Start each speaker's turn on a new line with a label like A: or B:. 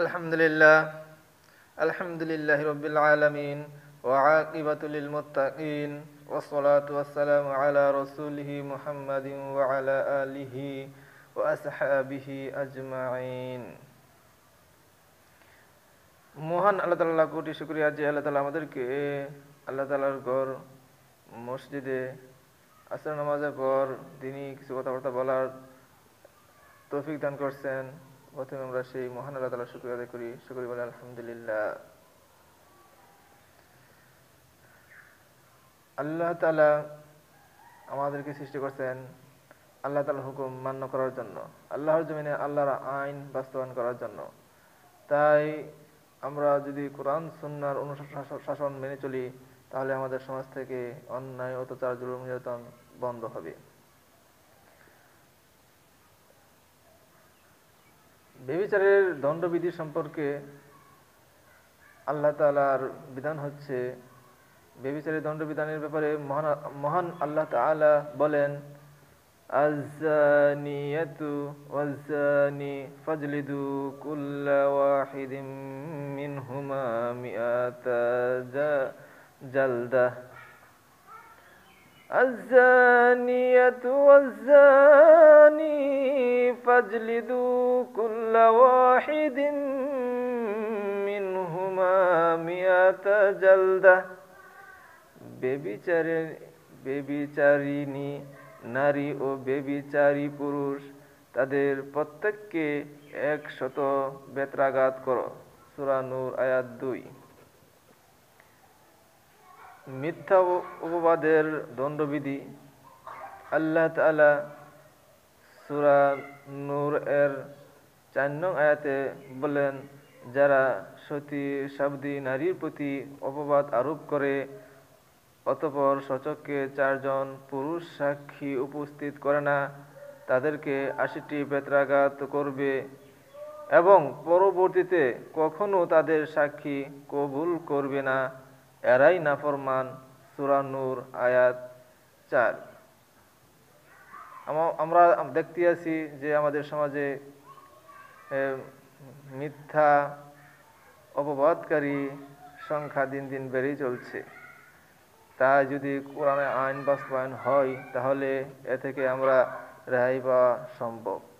A: আলহামদুলিল্লাহ আলহামদুলিল্লাহ রবিল আলমিন ওয়াকিবাতুল মুতাকিন ওসলাত ওয়াসালাম আলা রসুলহি মুহাম্মাদিন ওয়ালা আলিহি ওয়াসহাবিহি আজমাইন মহান আল্লাহ তাল্লাহ কোটি শুক্রিয়া যে আল্লাহ তালা আমাদেরকে আল্লাহ তালার ঘর মসজিদে আসর নামাজের পর তিনি কিছু কথাবার্তা বলার তৌফিক দান করছেন প্রথমে আমরা সেই মহান আল্লাহ তালা শুক্রিয়া আদায় করি শুক্রিয়া বলে আলহামদুলিল্লাহ আল্লাহ তালা আমাদেরকে সৃষ্টি করছেন আল্লাহ তালার হুকুম মান্য করার জন্য আল্লাহর জমিনে আল্লাহর আইন বাস্তবায়ন করার জন্য তাই আমরা যদি কোরআন সুন্নার অনুশাসন মেনে চলি তাহলে আমাদের সমাজ থেকে অন্যায় অত্যাচার জুলুম নির্যাতন বন্ধ হবে বেবিচারের দণ্ডবিধি সম্পর্কে আল্লাহ তালার বিধান হচ্ছে বেবিচারের দণ্ডবিধানের ব্যাপারে মহান মহান আল্লাহ তালা বলেন জলদা আজানি কুল্লা ওয়াহিদিম জালদা فاجلدوا كل واحد منهما مئة جلدة বেবিচারিণী নারী ও বেবিচারী পুরুষ তাদের প্রত্যেককে একশত বেত্রাঘাত করো সুরানুর আয়াত দুই মিথ্যা উপবাদের দণ্ডবিধি আল্লাহ তালা সুরা নূর এর চার নং আয়াতে বলেন যারা সতী সাবদি নারীর প্রতি অপবাদ আরোপ করে অতপর সচককে চারজন পুরুষ সাক্ষী উপস্থিত করে না তাদেরকে আশিটি বেত্রাঘাত করবে এবং পরবর্তীতে কখনো তাদের সাক্ষী কবুল করবে না এরাই নাফরমান সুরানুর আয়াত চার আমরা দেখতে আছি যে আমাদের সমাজে মিথ্যা অপবাদকারী সংখ্যা দিন দিন বেড়েই চলছে তাই যদি কোরআনে আইন বাস্তবায়ন হয় তাহলে এ থেকে আমরা রেহাই পাওয়া সম্ভব